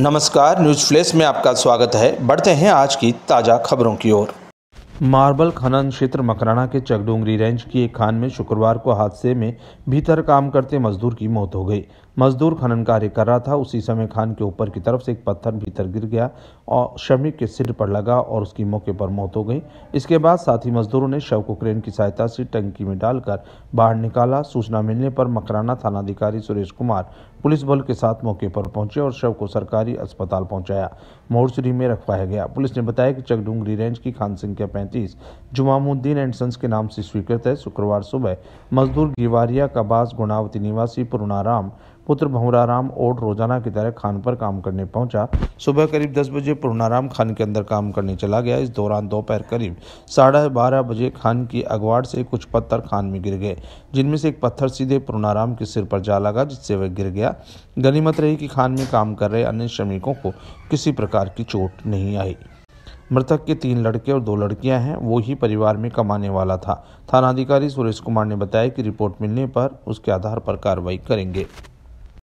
नमस्कार news flash में आपका स्वागत है बढ़ते हैं आज की ताज़ा खबरों की ओर मार्बल खनन क्षेत्र मकराना के चकडोंगरी रेंज की एक खान में शुक्रवार को हादसे में भीतर काम करते मजदूर की मौत हो गई मजदूर खनन कार्य कर रहा था उसी समय खान के ऊपर की तरफ से एक पत्थर भीतर गिर गया और श्रमिक के सिर पर लगा और उसकी मौके पर मौत हो गई इसके बाद साथी मजदूरों ने शव को क्रेन की सहायता से टंकी में डालकर बाहर निकाला सूचना मिलने पर मकराना थानाधिकारी सुरेश कुमार पुलिस बल के साथ मौके पर पहुंचे और शव को सरकारी अस्पताल पहुंचाया मोर्चरी में रखवाया गया पुलिस ने बताया कि चकडूंगरी रेंज की खान संख्या पैंतीस जुमामुद्दीन एंड सन्स के नाम से स्वीकृत है शुक्रवार सुबह मजदूर गिवारिया का बास गुणावती निवासी पुरुणाराम पुत्र भंवराराम ओट रोजाना की तरह खान पर काम करने पहुंचा सुबह करीब दस बजे पूर्णाराम खान के अंदर काम करने चला गया इस दौरान दोपहर करीब साढ़े बारह बजे खान की अगवाड़ से कुछ पत्थर खान में गिर गए जिनमें से एक पत्थर सीधे पूर्णाराम के सिर पर जा लगा जिससे वह गिर गया गनीमत रही कि खान में काम कर रहे अन्य श्रमिकों को किसी प्रकार की चोट नहीं आई मृतक के तीन लड़के और दो लड़कियां हैं वो ही परिवार में कमाने वाला था थानाधिकारी सुरेश कुमार ने बताया कि रिपोर्ट मिलने पर उसके आधार पर कार्रवाई करेंगे